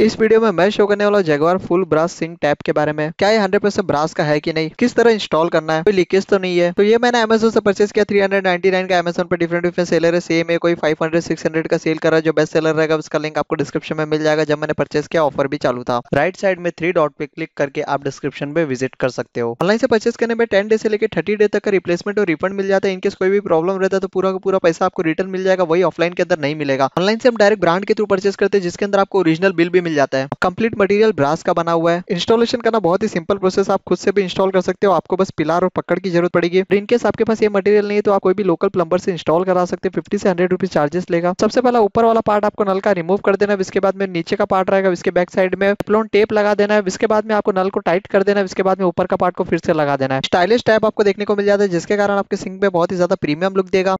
इस वीडियो में मैं शो करने वाला जगवार फुल ब्रास सिंह टैप के बारे में क्या ये 100% ब्रास का है कि नहीं किस तरह इंस्टॉल करना है कोई लीकेज तो नहीं है तो ये मैंने अमेजोन से परचेस किया 399 का अमेजोन पर डिफरेंट डिफरेंट सेलर है सेम है कोई 500 600 का सेल कर रहा है जो बेस्ट सेलर रहेगा उसका लिंक आपको डिस्क्रिप्शन में मिल जाएगा जब मैंने परचेस किया ऑफर भी चालू था राइट साइड में थ्री डॉट पे क्लिक करके आप डिस्क्रिप्शन में विजिट कर सकते हो ऑनलाइन से परचेस करने में टेन डे से लेकर थर्टी डे तक का रिप्लेसमेंट और रिफंड मिल जाता है इनकेस कोई भी प्रॉब्लम रहता है तो पूरा का पूरा पैसा आपको रिटर्न मिल जाएगा वही ऑफलाइन के अंदर नहीं मिलेगा ऑनलाइन से हम डायरेक्ट ब्रांड के थ्रू परचेस करते हैं जिसके अंदर आपको ओरिजिनल बिल भी मिल जाता है कंप्लीट मटेरियल ब्रास का बना हुआ है इंस्टॉलेशन करना बहुत ही सिंपल प्रोसेस आप खुद से भी इंस्टॉल कर सकते हो आपको बस पिलार और पकड़ की जरूरत पड़ेगी और इनकेस आपके पास ये मटेरियल नहीं है तो आप कोई भी लोकल प्लम्बर से इंस्टॉल करा सकते हैं फिफ्टी से हंड्रेड रुपीज चार्जेस लेगा सबसे पहला ऊपर वाला पार्ट आपको नल का रिमूव कर देना इसके बाद में नीचे का पार्ट रहेगा इसके बैक साइड में प्लोन टेप लगा देना है इसके बाद में आपको नल को टाइट कर देना है इसके बाद में ऊपर का पार्ट को फिर से लगा देना है स्टाइलिश टाइप आपको देखने को मिल जाता है जिसके कारण आपके सिंह में बहुत ही ज्यादा प्रीमियम लुक देगा